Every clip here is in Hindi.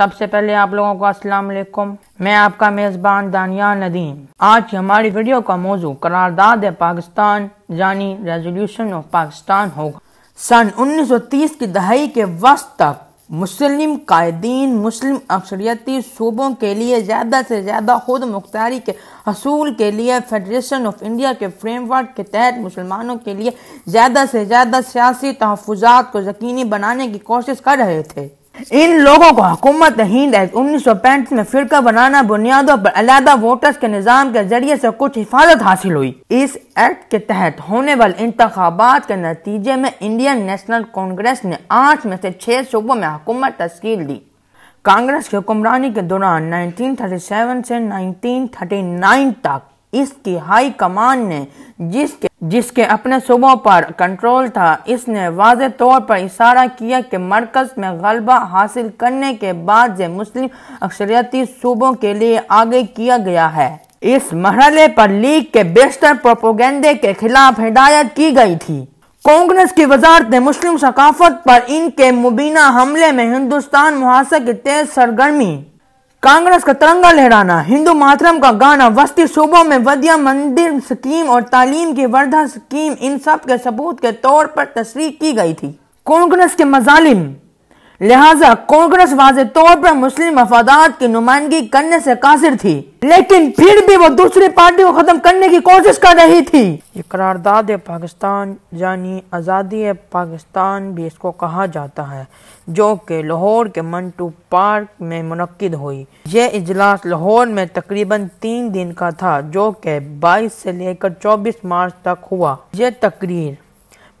सबसे पहले आप लोगों को अस्सलाम वालेकुम मैं आपका मेज़बान दानिया नदीम आज हमारी वीडियो का मौजू करारदाद है पाकिस्तान यानी रेजोल्यूशन ऑफ पाकिस्तान होगा सन 1930 की दहाई के वक्त तक मुस्लिम कायदीन मुस्लिम अक्सरियती सूबों के लिए ज़्यादा से ज़्यादा खुद मुख्तारी के असूल के लिए फेडरेशन ऑफ इंडिया के फ्रेमवर्क के तहत मुसलमानों के लिए ज़्यादा से ज़्यादा सियासी तहफ़ात को यकीनी बनाने की कोशिश कर रहे थे इन लोगों को हुकूमत हिंद एक्ट उन्नीस सौ पैंतीस में फिरका बनाना बुनियादों पर अलहदा वोटर्स के निज़ाम के जरिए से कुछ हिफाजत हासिल हुई इस एक्ट के तहत होने वाले इंतबात के नतीजे में इंडियन नेशनल कांग्रेस ने आठ में से छह सूबों में हुकूमत तश्ल दी कांग्रेस की हुक्मरानी के दौरान 1937 से 1939 तक इसकी हाई कमान ने जिसके जिसके अपने सूबों पर कंट्रोल था इसने वाज तौर पर इशारा किया कि मरकज़ में गलबा हासिल करने के बाद से मुस्लिम अक्सरियती सूबों के लिए आगे किया गया है इस मरहले पर लीग के बेस्टर प्रोपोगंडे के खिलाफ हिदायत की गई थी कांग्रेस की वजारत ने मुस्लिम सकाफत पर इनके मुबीना हमले में हिंदुस्तान मुहासा की तेज सरगर्मी कांग्रेस का तिरंगा लहराना हिंदू मातरम का गाना वस्ती सूबों में वदिया मंदिर स्कीम और तालीम की वर्धा स्कीम इन सब के सबूत के तौर पर तस्वीर की गई थी कांग्रेस के मजालिम लिहाजा कांग्रेस वाज तौर पर मुस्लिम मफादात की नुमाइंदगी करने से कासिर थी लेकिन फिर भी वो दूसरी पार्टी को खत्म करने की कोशिश कर रही थी ये करारदाद पाकिस्तान यानी आज़ादी पाकिस्तान भी इसको कहा जाता है जो कि लाहौर के मंटू पार्क में मनद हुई यह इजलास लाहौर में तकरीबन तीन दिन का था जो कि 22 से लेकर 24 मार्च तक हुआ यह तकरीर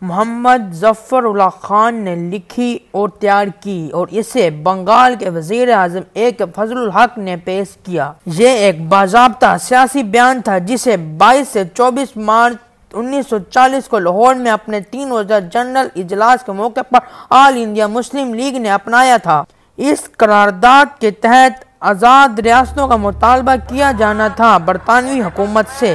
मोहम्मद जफ़र ख़ान ने लिखी और तैयार की और इसे बंगाल के वजीर अजम ए के फजल हक ने पेश किया ये एक बाजाबता सियासी बयान था जिसे 22 से 24 मार्च 1940 को लाहौर में अपने तीन वजह जनरल इजलास के मौके पर ऑल इंडिया मुस्लिम लीग ने अपनाया था इस करारदाद के तहत आज़ाद रियासतों का मुतालबा किया जाना था बरतानवी हुकूमत से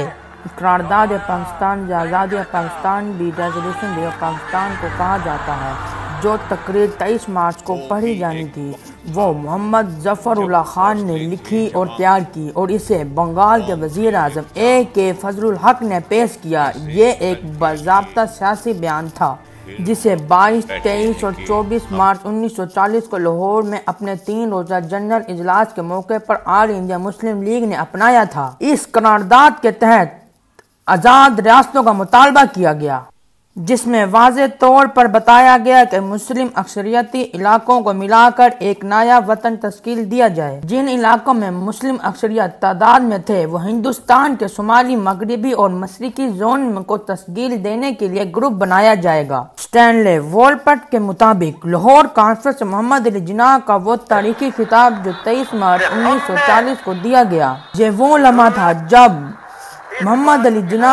करारदाद पाकिस्तान या आज़ाद पाकिस्तान भी रेजोल्यूशन ऑफ पाकिस्तान को कहा जाता है जो तकरीर तेईस मार्च को पढ़ी जानी थी वो मोहम्मद जफरुल्ला खान ने लिखी और तैयार की और इसे बंगाल के वजीर अजम ए के फजल हक ने पेश किया ये एक बाबा सियासी बयान था जिसे 22, 23 और 24 मार्च 1940 को लाहौर में अपने तीन रोजा जनरल इजलास के मौके पर आल इंडिया मुस्लिम लीग ने अपनाया था इस करारदाद के तहत आज़ाद रियासतों का मुतालबा किया गया जिसमें वाज तौर पर बताया गया कि मुस्लिम अक्सरियती इलाकों को मिलाकर एक नया वतन तश्कील दिया जाए जिन इलाकों में मुस्लिम अक्सरियत तादाद में थे वो हिंदुस्तान के शुमाली मगरबी और मशरकी जोन को तश्कील देने के लिए ग्रुप बनाया जाएगा स्टैनले वोलपट के मुताबिक लाहौर कॉन्फ्रेंस मोहम्मद अली जिना का वो तारीखी खिताब जो तेईस मार्च उन्नीस सौ चालीस को दिया गया ये वो लम्हा था जब मोहम्मद अली जिना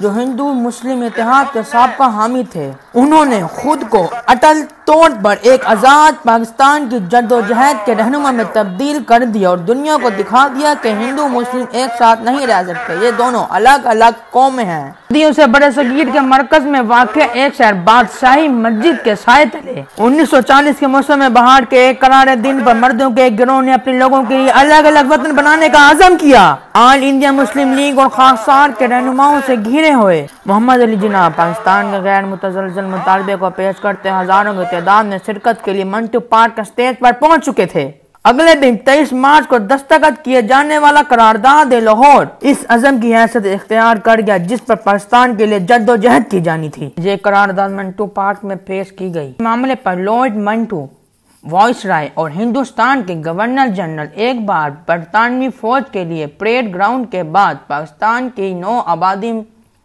जो हिंदू मुस्लिम इतिहाद के सबका हामी थे उन्होंने खुद को अटल तौर पर एक आज़ाद पाकिस्तान की जदोजहद के रहनुमा में तब्दील कर दिया और दुनिया को दिखा दिया कि हिंदू मुस्लिम एक साथ नहीं रह सकते ये दोनों अलग अलग कौम हैं सदियों से बड़े सगीर के मरकज में वाक़ एक शहर बादशाही मस्जिद के साय तले उन्नीस सौ चालीस के मौसम में बाहर के एक करार दिन पर मर्दों के एक गिरोह ने अपने लोगों के लिए अलग अलग वतन बनाने का आजम किया ऑल इंडिया मुस्लिम लीग और खासार के रहनुमाओं से घिरे हुए मोहम्मद अली जिना पाकिस्तान के गैर मुतजल मुतालबे को पेश करते हज़ारों की तादाद में शिरकत के लिए मंटू पार्क स्टेज पर पहुंच चुके थे अगले दिन तेईस मार्च को दस्तखत किए जाने वाला करारदाद लाहौर इस अजम की हैसियत इख्तियार कर गया जिस पर पाकिस्तान के लिए जद्दोजहद की जानी थी ये करारदाद मंटू पार्क में पेश की गई मामले पर लॉर्ड मंटू वॉइस राय और हिंदुस्तान के गवर्नर जनरल एक बार बरतानवी फौज के लिए परेड ग्राउंड के बाद पाकिस्तान की नौ आबादी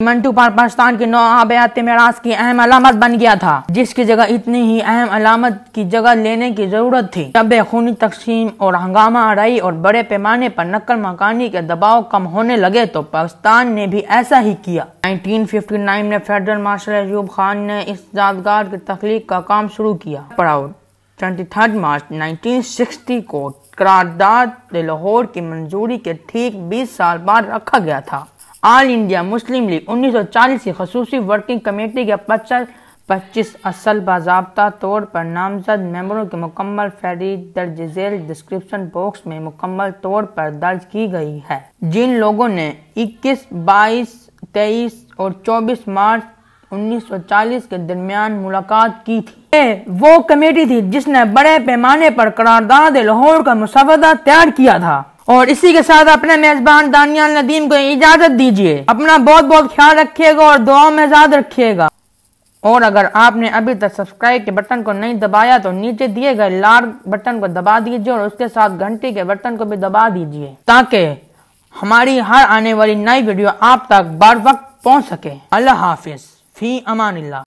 मंटू पाल पाकिस्तान के नौ आबयात मराज की अहम अलामत बन गया था जिसकी जगह इतनी ही अहम अलामत की जगह लेने की जरूरत थी तब खूनी तकसीम और हंगामा आड़ाई और बड़े पैमाने पर नकल मकानी के दबाव कम होने लगे तो पाकिस्तान ने भी ऐसा ही किया 1959 में फेडरल मार्शल अयूब खान ने इस यादगार की तख्लीक का काम शुरू किया प्राउड ट्वेंटी मार्च सिक्सटी को करारदाद लाहौर की मंजूरी के ठीक बीस साल बाद रखा गया था ऑल इंडिया मुस्लिम लीग 1940 की खसूसी वर्किंग कमेटी के पचास पच्चीस असल बाबा तौर पर नामजद मेंबरों के मुकम्मल फहरिस्त दर्ज झेल डिस्क्रिप्शन बॉक्स में मुकम्मल तौर पर दर्ज की गई है जिन लोगों ने 21, 22, 23 और 24 मार्च 1940 के दरमियान मुलाकात की थी वो कमेटी थी जिसने बड़े पैमाने पर करारदाद लाहौर का मुसवदा तैयार किया था और इसी के साथ अपने मेजबान दानियाल नदीम को इजाज़त दीजिए अपना बहुत बहुत ख्याल रखिएगा और दुआ में याद रखिएगा और अगर आपने अभी तक सब्सक्राइब के बटन को नहीं दबाया तो नीचे दिए गए लाल बटन को दबा दीजिए और उसके साथ घंटी के बटन को भी दबा दीजिए ताकि हमारी हर आने वाली नई वीडियो आप तक बार वक्त पहुंच सके अल्लाह हाफिज फी अमान